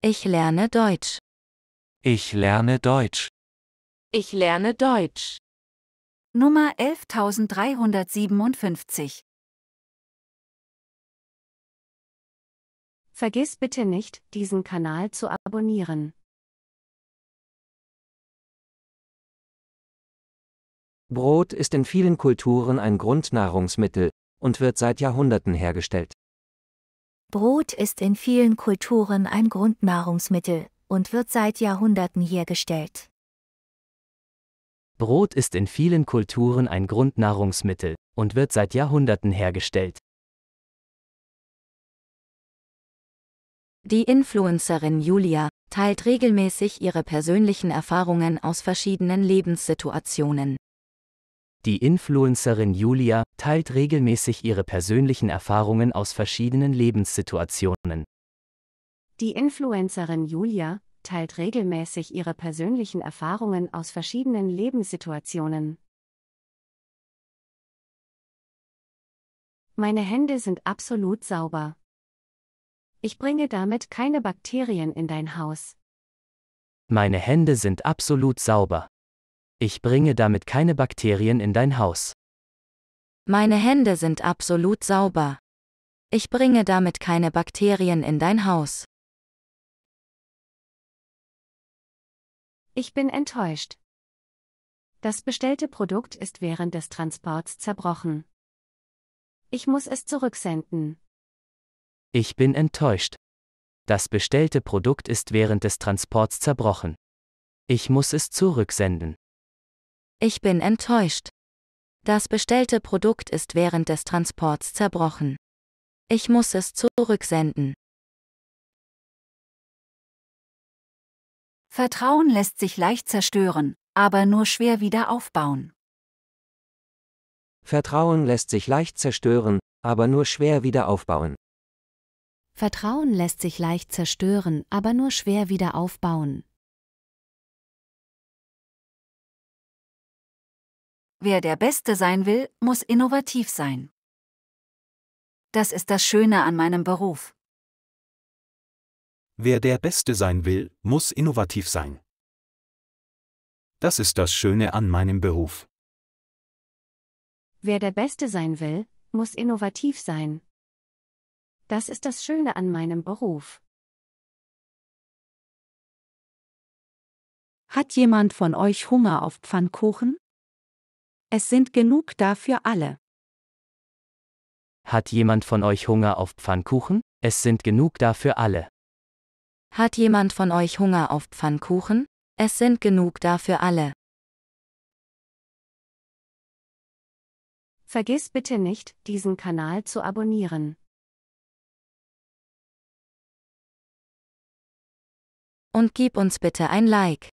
Ich lerne Deutsch. Ich lerne Deutsch. Ich lerne Deutsch. Nummer 11357 Vergiss bitte nicht, diesen Kanal zu abonnieren. Brot ist in vielen Kulturen ein Grundnahrungsmittel und wird seit Jahrhunderten hergestellt. Brot ist in vielen Kulturen ein Grundnahrungsmittel und wird seit Jahrhunderten hergestellt. Brot ist in vielen Kulturen ein Grundnahrungsmittel und wird seit Jahrhunderten hergestellt. Die Influencerin Julia teilt regelmäßig ihre persönlichen Erfahrungen aus verschiedenen Lebenssituationen. Die Influencerin Julia teilt regelmäßig ihre persönlichen Erfahrungen aus verschiedenen Lebenssituationen. Die Influencerin Julia teilt regelmäßig ihre persönlichen Erfahrungen aus verschiedenen Lebenssituationen. Meine Hände sind absolut sauber. Ich bringe damit keine Bakterien in dein Haus. Meine Hände sind absolut sauber. Ich bringe damit keine Bakterien in dein Haus. Meine Hände sind absolut sauber. Ich bringe damit keine Bakterien in dein Haus. Ich bin enttäuscht. Das bestellte Produkt ist während des Transports zerbrochen. Ich muss es zurücksenden. Ich bin enttäuscht. Das bestellte Produkt ist während des Transports zerbrochen. Ich muss es zurücksenden. Ich bin enttäuscht. Das bestellte Produkt ist während des Transports zerbrochen. Ich muss es zurücksenden. Vertrauen lässt sich leicht zerstören, aber nur schwer wieder aufbauen. Vertrauen lässt sich leicht zerstören, aber nur schwer wieder aufbauen. Vertrauen lässt sich leicht zerstören, aber nur schwer wieder aufbauen. Wer der Beste sein will, muss innovativ sein. Das ist das Schöne an meinem Beruf. Wer der Beste sein will, muss innovativ sein. Das ist das Schöne an meinem Beruf. Wer der Beste sein will, muss innovativ sein. Das ist das Schöne an meinem Beruf. Hat jemand von euch Hunger auf Pfannkuchen? Es sind genug da für alle. Hat jemand von euch Hunger auf Pfannkuchen? Es sind genug da für alle. Hat jemand von euch Hunger auf Pfannkuchen? Es sind genug da für alle. Vergiss bitte nicht, diesen Kanal zu abonnieren. Und gib uns bitte ein Like.